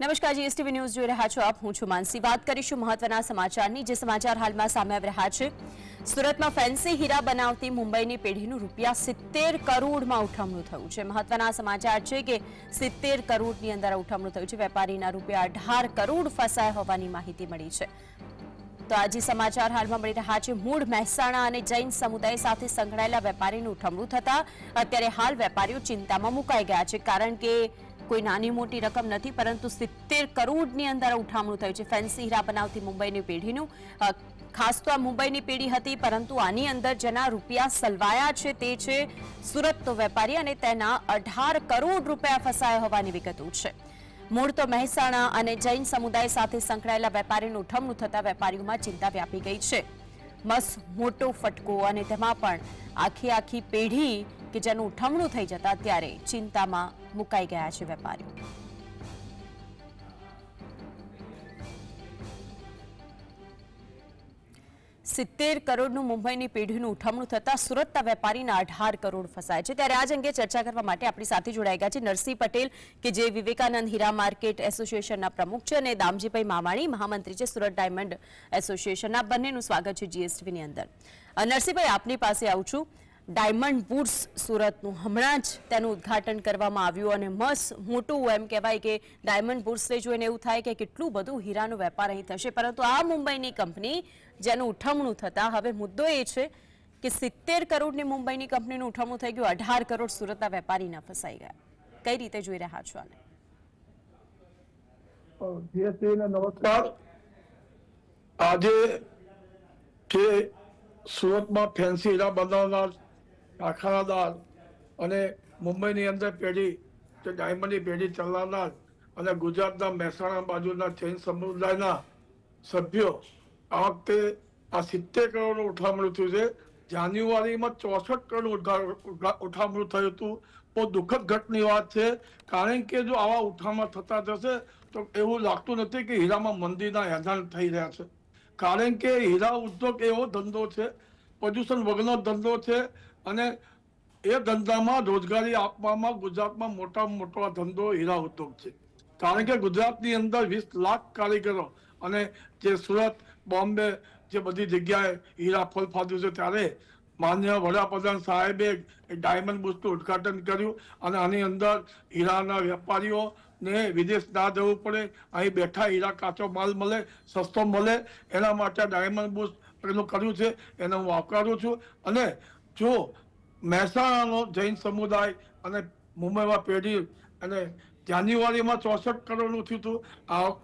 નમસ્કાર GSTV news જોઈ રહ્યા છો આપ હું છું માનસી વાત કરીશું મહત્વના સમાચારની જે સમાચાર હાલમાં સામે આવી રહ્યા છે સુરતમાં ફેન્સી હીરા બનાવતી મુંબઈની પેઢીનું રૂપિયા સિત્તેર કરોડમાં ઉઠમણું થયું છે મહત્વના સમાચાર છે કે સિત્તેર કરોડની અંદર ઉઠમણું થયું છે વેપારીના રૂપિયા અઢાર કરોડ ફસાયા હોવાની માહિતી મળી છે તો આજે સમાચાર હાલમાં મળી રહ્યા છે મૂળ મહેસાણા અને જૈન સમુદાય સાથે સંકળાયેલા વેપારીનું ઉઠમણું થતા અત્યારે હાલ વેપારીઓ ચિંતામાં મુકાઈ ગયા છે કારણ કે કોઈ નાની મોટી રકમ નથી પરંતુ સિત્તેર કરોડની અંદર ઉઠામણું થયું છે ફેન્સી હીરા બનાવતી મુંબઈની પેઢીનું ખાસ તો આ મુંબઈની પેઢી હતી પરંતુ આની અંદર જેના રૂપિયા સલવાયા છે તે છે સુરતનો વેપારી અને તેના અઢાર કરોડ રૂપિયા ફસાયા હોવાની વિગતો છે મૂળ તો મહેસાણા અને જૈન સમુદાય સાથે સંકળાયેલા વેપારીનું ઉઠમણું થતાં વેપારીઓમાં ચિંતા વ્યાપી ગઈ છે મસ્ત મોટો ફટકો અને તેમાં પણ આખી આખી પેઢી કે જેનું ઠમણું થઈ જતા ત્યારે ચિંતામાં મુકાઈ ગયા છે વેપારીઓ સિત્તેર કરોડનું મુંબઈની પેઢીનું ઉઠમણું થતાં સુરતના વેપારીના અઢાર કરોડ ફસાય છે ત્યારે આજ અંગે ચર્ચા કરવા માટે આપણી સાથે જોડાઈ ગયા છે નરસિંહ પટેલ કે જે વિવેકાનંદ હીરા માર્કેટ એસોસિએશનના પ્રમુખ છે અને દામજીભાઈ મામાણી મહામંત્રી છે સુરત ડાયમંડ એસોસિએશનના બંનેનું સ્વાગત છે જીએસટીવીની અંદર નરસિંહભાઈ આપની પાસે આવું છું ડાયમંડ બુટ્સ સુરતનું હમણાં જ તેનું ઉદ્ઘાટન કરવામાં આવ્યું અને મસ મોટું એમ કહેવાય કે ડાયમંડ બુટ્સને જોઈને એવું થાય કે કેટલું બધું હીરાનો વેપાર અહીં થશે પરંતુ આ મુંબઈની કંપની જેનું ઉઠમણું થતા હવે મુદ્દો એ છે કે સિત્તેર કરોડની મુંબઈની કંપનીનું ઉઠમણું થઈ ગયું અઢાર કરોડ સુરતના વેપારીના ફસાઈ ગયા કઈ રીતે જોઈ રહ્યા છો આને નમસ્કાર આજે સુરતમાં ફેન્સી હીરા બનાવનાર કારખાનાદાર અને મુંબઈની અંદર પેઢી તે ડાયમંડની પેઢી ચલાવનાર અને ગુજરાતના મહેસાણા બાજુના જૈન સમુદાયના સભ્યો આ વખતે આ સિત્તેર કરોડનું ઉઠામણું થયું છે જાન્યુઆરીમાં ચોસઠ કરોડ ઉઠામણું થયું હતું બહુ દુઃખદ ઘટની વાત છે કારણ કે જો આવા ઉઠામણ થતા જશે તો એવું લાગતું નથી કે હીરામાં મંદિરના હેરાન થઈ રહ્યા છે કારણ કે હીરા ઉદ્યોગ એવો ધંધો છે પ્રદૂષણ વગરનો ધંધો છે અને એ ધંધામાં રોજગારી આપવામાં ગુજરાતમાં મોટામાં મોટો ધંધો હીરા ઉદ્યોગ છે કારણ કે ગુજરાતની અંદર વીસ લાખ કારીગરો અને જે સુરત બોમ્બે જે બધી જગ્યાએ હીરા ફોલ ફાદ્યું છે ત્યારે માન્ય વડાપ્રધાન સાહેબે ડાયમંડ બુસ્ટનું ઉદઘાટન કર્યું અને આની અંદર હીરાના વેપારીઓ ને વિદેશ ના જવું પડે અહીં બેઠા હીરા કાચો માલ મળે સસ્તો મળે એના માટે ડાયમંડ બુસ્ટ પેલું કર્યું છે એને હું આવકારું છું અને જો મહેસાણાનો જૈન સમુદાય અને મુંબઈમાં પેઢી અને જાન્યુઆરીમાં ચોસઠ કરોડનું થયું હતું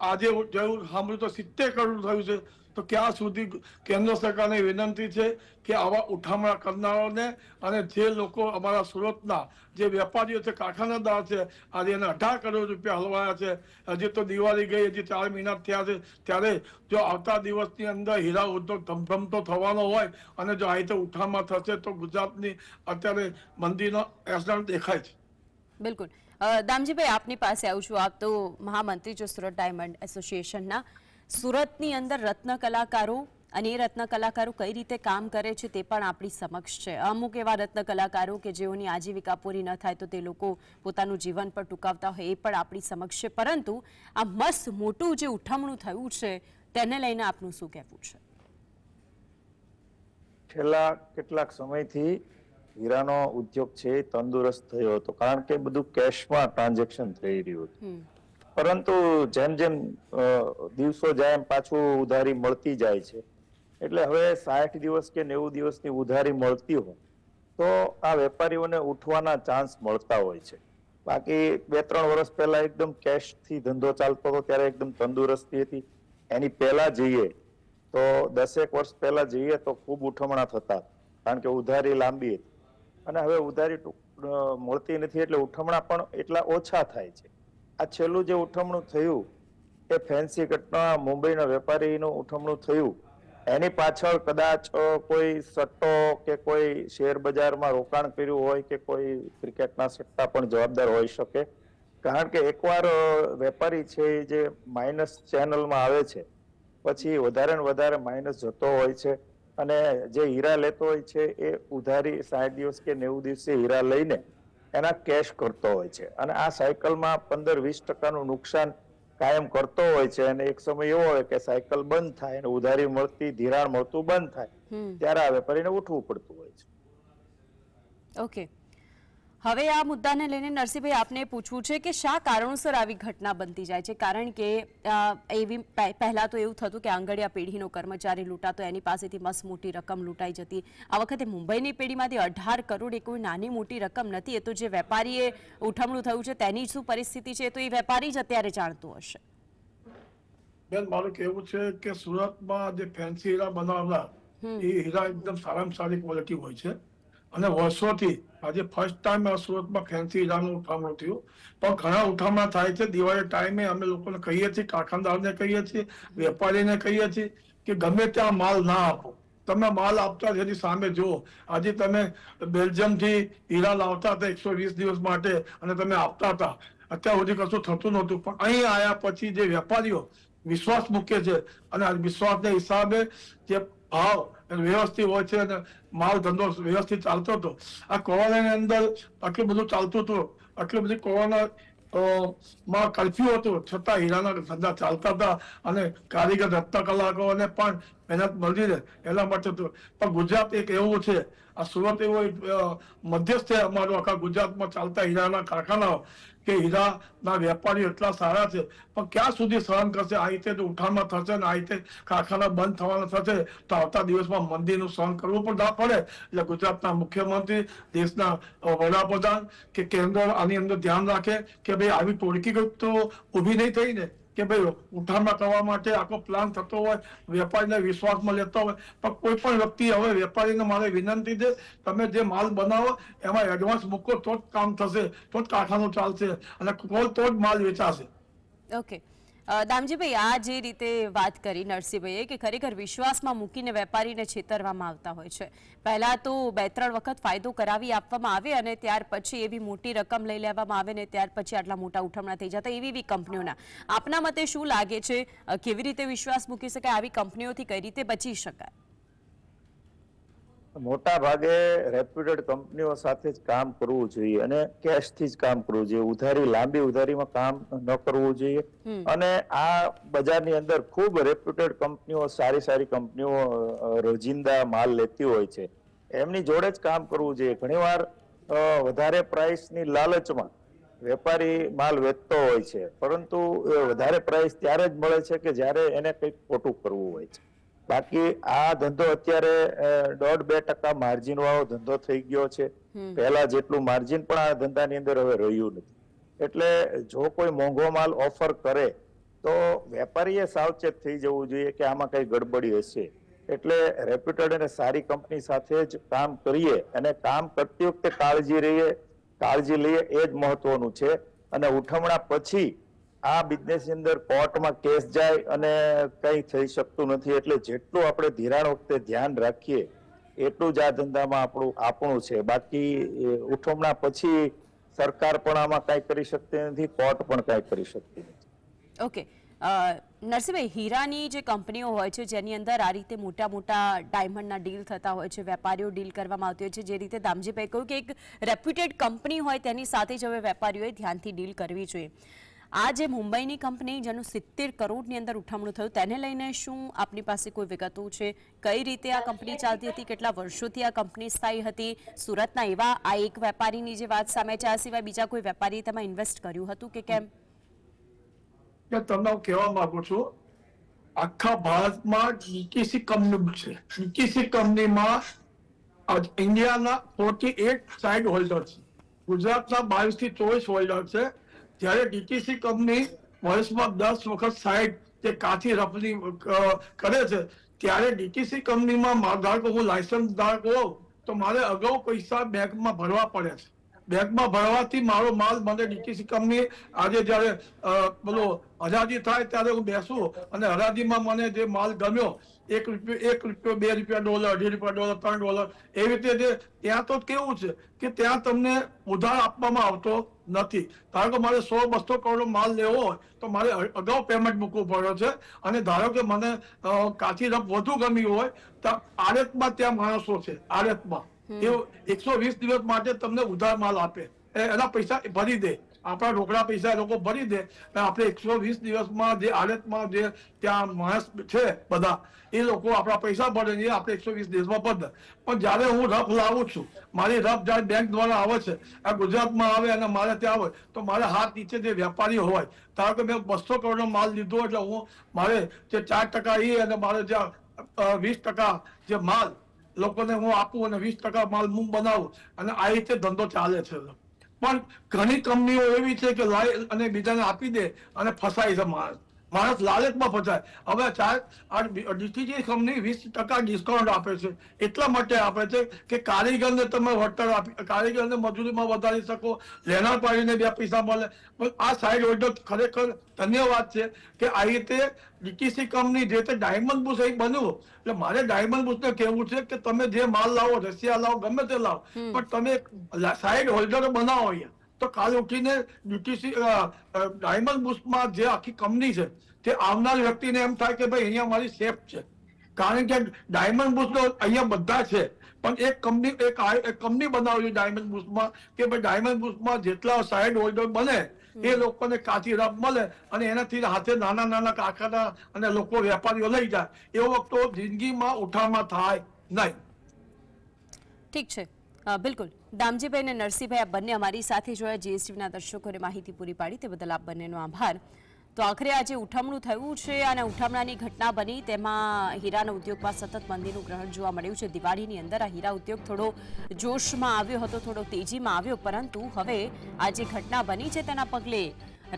આજે જેવું સાંભળ્યું તો સિત્તેર કરોડ થયું છે તો ક્યાં સુધી કેન્દ્ર સરકારની વિનંતી છે કે આવા ઉઠામણા કરનારાઓને અને જે લોકો અમારા સુરતના જે વેપારીઓ છે કારખાનાદાર છે આજે એને અઢાર કરોડ રૂપિયા હલવાયા છે હજી તો દિવાળી ગઈ હજી ચાર મહિના થયા છે ત્યારે જો આવતા દિવસની અંદર હીરા ઉદ્યોગ ધમધમતો થવાનો હોય અને જો આ રીતે ઉઠામણ થશે તો ગુજરાતની અત્યારે મંદીનો એસડન્ટ દેખાય છે બિલકુલ દામજીભાઈ આપની પાસે આવું છું આપ તો મહામંત્રી છો સુરત ડાયમંડ એસોસિએશનના સુરતની અંદર રત્ન કલાકારો અને એ રત્ન કલાકારો કઈ રીતે કામ કરે છે તે પણ આપણી સમક્ષ છે અમુક એવા રત્ન કલાકારો કે જેઓની આજીવિકા પૂરી ન થાય તો તે લોકો પોતાનું જીવન પર ટૂંકાવતા હોય એ પણ આપણી સમક્ષ છે પરંતુ આ મસ્ત મોટું જે ઉઠમણું થયું છે તેને લઈને આપનું શું કહેવું છે છેલ્લા કેટલાક સમયથી હીરાનો ઉદ્યોગ છે તંદુરસ્ત થયો હતો કારણ કે બધું કેશમાં ટ્રાન્ઝેક્શન થઈ રહ્યું હતું પરંતુ જેમ જેમ દિવસો જાય એમ પાછું ઉધારી મળતી જાય છે એટલે હવે સાઠ દિવસ કે નેવું દિવસની ઉધારી મળતી હોય તો આ વેપારીઓને ઉઠવાના ચાન્સ મળતા હોય છે બાકી બે ત્રણ વર્ષ પહેલા એકદમ કેશથી ધંધો ચાલતો હતો ત્યારે એકદમ તંદુરસ્તી હતી એની પહેલા જઈએ તો દસેક વર્ષ પહેલા જઈએ તો ખૂબ ઉઠમણા થતા કારણ કે ઉધારી લાંબી હતી અને હવે ઉધારી મળતી નથી એટલે ઉઠમણા પણ એટલા ઓછા થાય છે આ છેલ્લું જે ઉઠમણું થયું એ ફેન્સી ઘટના મુંબઈના વેપારીનું ઉઠમણું થયું એની પાછળ કદાચ કોઈ સટ્ટો કે કોઈ શેર બજારમાં રોકાણ કર્યું હોય કે કોઈ ક્રિકેટના સટ્ટા પણ જવાબદાર હોઈ શકે કારણ કે એકવાર વેપારી છે જે માઇનસ ચેનલમાં આવે છે પછી વધારે ને વધારે માઇનસ જતો હોય છે અને જે હીરા લેતો હોય છે એ ઉધારી સાઠ દિવસ કે નેવું દિવસે હીરા લઈને એના કેશ કરતો હોય છે અને આ સાયકલમાં પંદર વીસ ટકાનું નુકસાન કાયમ કરતો હોય છે અને એક સમય એવો હોય કે સાયકલ બંધ થાય અને ઉધારી મળતી ધિરાણ મળતું બંધ થાય ત્યારે આવે પરિણામ ઉઠવું પડતું હોય છે ઓકે હવે આ મુદ્દાને લઈને નરસિંહભાઈ આપને પૂછવું છે કે શા કારણોસર આવી ઘટના બનતી જાય છે કારણ કે એવી પહેલાં તો એવું થતું કે આંગળિયા પેઢીનો કર્મચારી લૂંટાતો એની પાસેથી મસ્ત મોટી રકમ લૂંટાઈ જતી આ વખતે મુંબઈની પેઢીમાંથી અઢાર કરોડ એ કોઈ નાની મોટી રકમ નથી એ તો જે વેપારીએ ઉઠમણું થયું છે તેની શું પરિસ્થિતિ છે તો એ વેપારી જ અત્યારે જાણતું હશે બેન મારું કહેવું છે કે સુરતમાં જે ફેન્સી હીરા બનાવનાર એ હીરા એકદમ સારામાં સારી ક્વોલિટી હોય છે અને વર્ષોથી આજે ફર્સ્ટ ટાઈમ આ સુરતમાં ફેન્સી ઈજાનું ઉઠામણું થયું પણ ઘણા ઉઠામણા થાય છે દિવાળી ટાઈમે અમે લોકોને કહીએ છીએ કારખાનદારને કહીએ છીએ વેપારીને કહીએ છીએ કે ગમે ત્યાં માલ ના આપો તમે માલ આપતા જેની સામે જુઓ આજે તમે બેલ્જિયમથી હીરા લાવતા હતા એકસો વીસ દિવસ માટે અને તમે આપતા હતા અત્યાર સુધી કશું થતું નહોતું પણ અહીં આવ્યા પછી જે વેપારીઓ વિશ્વાસ મૂકે છે અને વિશ્વાસના હિસાબે જે ભાવ વ્યવસ્થિત હોય છે અને માલ ધંધો વ્યવસ્થિત ચાલતો હતો આ કોરોનાની અંદર આટલું બધું ચાલતું હતું આટલું બધું કોરોના માં કર્ફ્યુ હતું છતાં હીરાના ધંધા ચાલતા હતા અને કારીગર રત્ન કલાકારોને પણ મહેનત મળી રહે એના માટે હતું પણ ગુજરાત એક એવું છે આ સુરત એવો મધ્યસ્થ અમારો આખા ગુજરાતમાં ચાલતા હીરાના કારખાનાઓ કે હીરાના વેપારીઓ એટલા સારા છે પણ ક્યાં સુધી સહન કરશે આ રીતે ઉઠાણમાં થશે ને આ રીતે કારખાના બંધ થવાના થશે તો આવતા દિવસમાં મંદિરનું સહન કરવું પણ ના પડે એટલે ગુજરાતના મુખ્યમંત્રી દેશના વડાપ્રધાન કે કેન્દ્ર આની અંદર ધ્યાન રાખે કે ભાઈ આવી ટોળકી તો ઊભી નહીં થઈ ને કે ભાઈ ઉઠામણા કરવા માટે આખો પ્લાન થતો હોય વેપારીને વિશ્વાસમાં લેતો હોય પણ કોઈ પણ વ્યક્તિ હવે વેપારીને મારે વિનંતી દે તમે જે માલ બનાવો એમાં એડવાન્સ મૂકો તો જ કામ થશે તો જ કારખાનું ચાલશે અને કોઈ તો જ માલ વેચાશે ઓકે દામજીભાઈ આ જે રીતે વાત કરી નરસિંહભાઈએ કે ખરેખર વિશ્વાસમાં મૂકીને વેપારીને છેતરવામાં આવતા હોય છે પહેલાં તો બે ત્રણ વખત ફાયદો કરાવી આપવામાં આવે અને ત્યાર પછી એવી મોટી રકમ લઈ લેવામાં આવે ને ત્યાર પછી આટલા મોટા ઉઠમણા થઈ જતા એવી એવી કંપનીઓના આપના મતે શું લાગે છે કેવી રીતે વિશ્વાસ મૂકી શકાય આવી કંપનીઓથી કઈ રીતે બચી શકાય મોટા ભાગે રેપ્યુટેડ કંપનીઓ સાથે જ કામ કરવું જોઈએ અને કેશથી જ કામ કરવું જોઈએ ઉધારી લાંબી ઉધારીમાં કામ ન કરવું જોઈએ અને આ બજારની અંદર ખૂબ રેપ્યુટેડ કંપનીઓ સારી સારી કંપનીઓ રોજિંદા માલ લેતી હોય છે એમની જોડે જ કામ કરવું જોઈએ ઘણીવાર વધારે પ્રાઇસની લાલચમાં વેપારી માલ વેચતો હોય છે પરંતુ વધારે પ્રાઇસ ત્યારે જ મળે છે કે જ્યારે એને કંઈક ખોટું કરવું હોય છે બાકી આ ધંધો અત્યારે દોઢ બે ટકા માર્જિન વાળો ધંધો થઈ ગયો છે પહેલા જેટલું માર્જિન પણ આ ધંધાની અંદર હવે રહ્યું નથી એટલે જો કોઈ મોંઘો માલ ઓફર કરે તો વેપારીએ સાવચેત થઈ જવું જોઈએ કે આમાં કઈ ગડબડી હશે એટલે રેપ્યુટેડ અને સારી કંપની સાથે જ કામ કરીએ અને કામ કરતી વખતે કાળજી રહીએ કાળજી લઈએ એ જ મહત્વનું છે અને ઉઠમણા પછી આ બિઝનેસની અંદર કોર્ટમાં કેસ જાય અને કંઈ થઈ શકતું નથી એટલે જેટલું આપણે ધિરાણ વખતે ધ્યાન રાખીએ એટલું જ આ ધંધામાં આપણું આપણું છે બાકી ઉઠવણા પછી સરકાર પણ આમાં કાંઈ કરી શકતી નથી કોર્ટ પણ કાંઈ કરી શકતી નથી ઓકે નરસિંહભાઈ હીરાની જે કંપનીઓ હોય છે જેની અંદર આ રીતે મોટા મોટા ડાયમંડના ડીલ થતા હોય છે વેપારીઓ ડીલ કરવામાં આવતી હોય છે જે રીતે દામજીભાઈ કહ્યું કે એક રેપ્યુટેડ કંપની હોય તેની સાથે જ હવે વેપારીઓએ ધ્યાનથી ડીલ કરવી જોઈએ આ જે મુંબઈની કંપની જેનું સિત્તેર કરોડની અંદર ઉઠામણું થયું તેને લઈને શું આપની પાસે કોઈ વિગતો છે કઈ રીતે આ કંપની ચાલતી હતી કેટલા વર્ષોથી આ કંપની સ્થાયી હતી સુરતના એવા આ એક વેપારીની જે વાત સામે છે આ સિવાય બીજા કોઈ વેપારી તેમાં ઇન્વેસ્ટ કર્યું હતું કે કેમ તમને હું કહેવા માંગુ છું આખા ભારતમાં જીટીસી કંપની છે જીટીસી કંપનીમાં ઇન્ડિયાના ફોર્ટી એટ સાઇડ હોલ્ડર છે ગુજરાતના બાવીસ થી ચોવીસ હોલ્ડર છે જ્યારે ડીટીસી કંપની વર્ષમાં દસ વખત સાઈડ તે કાચી રફની કરે છે ત્યારે ડીટીસી કંપનીમાં મારા ધારકો હું લાયસન્સ ધારકો હોઉં તો મારે અગાઉ પૈસા બેંકમાં ભરવા પડે છે બેંકમાં ભરવાથી મારો માલ મને ડીટીસી કંપની આજે જ્યારે બોલો હરાજી થાય ત્યારે હું બેસું અને હરાજીમાં મને જે માલ ગમ્યો એક રૂપિયો એક રૂપિયો બે રૂપિયા ડોલર અઢી રૂપિયા ડોલર ત્રણ ડોલર એવી રીતે જે ત્યાં તો કેવું છે કે ત્યાં તમને ઉધાર આપવામાં આવતો નથી કારણ કે મારે સો બસો કરોડનો માલ લેવો હોય તો મારે અગાઉ પેમેન્ટ મૂકવું પડે છે અને ધારો કે મને કાચી રફ વધુ ગમી હોય તો આરતમાં ત્યાં માણસો છે આરતમાં એ એકસો વીસ દિવસ માટે તમને ઉધાર માલ આપે એના પૈસા ભરી દે આપણા રોકડા પૈસા એ લોકો ભરી દે આપણે એકસો વીસ દિવસમાં જે હાલતમાં જે ત્યાં માણસ છે બધા એ લોકો આપણા પૈસા ભરે છે આપણે એકસો વીસ દિવસમાં ભરી પણ જ્યારે હું રફ લાવું છું મારી રફ જ્યારે બેંક દ્વારા આવે છે આ ગુજરાતમાં આવે અને મારે ત્યાં આવે તો મારે હાથ નીચે જે વેપારી હોય ધારો કે મેં બસો કરોડનો માલ લીધો એટલે હું મારે જે ચાર ટકા એ અને મારે જે વીસ ટકા જે માલ લોકોને હું આપું અને વીસ ટકા માલ હું બનાવું અને આ રીતે ધંધો ચાલે છે પણ ઘણી કંપનીઓ એવી છે કે લાય અને બીજાને આપી દે અને ફસાય છે માણસ માણસ લાલચમાં ફસાય હવે આ ડીસીજી કંપની વીસ ટકા ડિસ્કાઉન્ટ આપે છે એટલા માટે આપે છે કે કારીગરને તમે વળતર આપી કારીગરને મજૂરીમાં વધારી શકો લેનાર પાડીને બે પૈસા મળે પણ આ સાઈડ ઓર્ડર ખરેખર ધન્યવાદ છે કે આ રીતે ડીટીસી કંપની જે તે ડાયમંડ બુસ એક બન્યું એટલે મારે ડાયમંડ બુસને કહેવું છે કે તમે જે માલ લાવો રશિયા લાવો ગમે તે લાવો પણ તમે સાઈડ હોલ્ડર બનાવો અહીંયા તો કાલે ઉઠીને યુટીસી ડાયમંડ બુસ્ટમાં જે આખી કંપની છે તે આવનાર વ્યક્તિને એમ થાય કે ભાઈ અહીંયા મારી સેફ છે કારણ કે ડાયમંડ બુસ્ટ અહીંયા બધા છે પણ એક કંપની એક કંપની બનાવેલી ડાયમંડ બુસ્ટમાં કે ભાઈ ડાયમંડ બુસ્ટમાં જેટલા સાઈડ હોલ્ડર બને એ લોકોને કાચી રાબ મળે અને એનાથી હાથે નાના નાના કારખાના અને લોકો વેપારીઓ લઈ જાય એવો વખતો જિંદગીમાં ઉઠાણમાં થાય નહીં ઠીક છે બિલકુલ દામજીભાઈ અને નરસિંહભાઈ આ બંને અમારી સાથે જોયા જીએસટીવીના દર્શકોને માહિતી પૂરી પાડી તે બદલ આપ બંનેનો આભાર તો આખરે આજે ઉઠમણું થયું છે અને ઉઠામણાની ઘટના બની તેમાં હીરાના ઉદ્યોગમાં સતત મંદીનું ગ્રહણ જોવા મળ્યું છે દિવાળીની અંદર આ હીરા ઉદ્યોગ થોડો જોશમાં આવ્યો હતો થોડો તેજીમાં આવ્યો પરંતુ હવે આ જે ઘટના બની છે તેના પગલે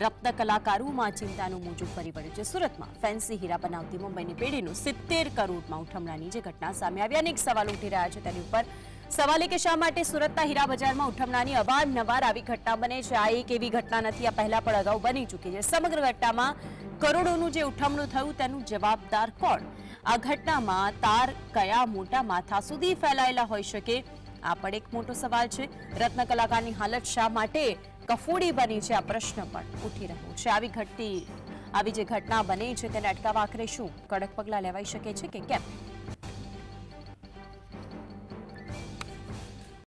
રપ્ત કલાકારોમાં ચિંતાનું મોજું ફરી પડ્યું છે સુરતમાં ફેન્સી હીરા બનાવતી મુંબઈની પેઢીનું સિત્તેર કરોડમાં ઉઠમણાની જે ઘટના સામે આવી અનેક સવાલ ઉઠી રહ્યા છે તેની ઉપર સવાલ એ કે શા માટે સુરતના હીરા બજારમાં ઉઠમણાની નવાર આવી ઘટના બને છે આ એક એવી ઘટના નથી આ પહેલા પણ અગાઉ બની ચૂકી છે સમગ્ર ઘટનામાં કરોડોનું જે ઉઠમણું થયું તેનું જવાબદાર કોણ આ ઘટનામાં તાર કયા મોટા માથા સુધી ફેલાયેલા હોઈ શકે આ પણ એક મોટો સવાલ છે રત્ન કલાકારની હાલત શા માટે કફોડી બની છે આ પ્રશ્ન પણ ઉઠી રહ્યો છે આવી ઘટતી આવી જે ઘટના બની છે તેને અટકાવવા આખરે શું કડક પગલાં લેવાઈ શકે છે કે કેમ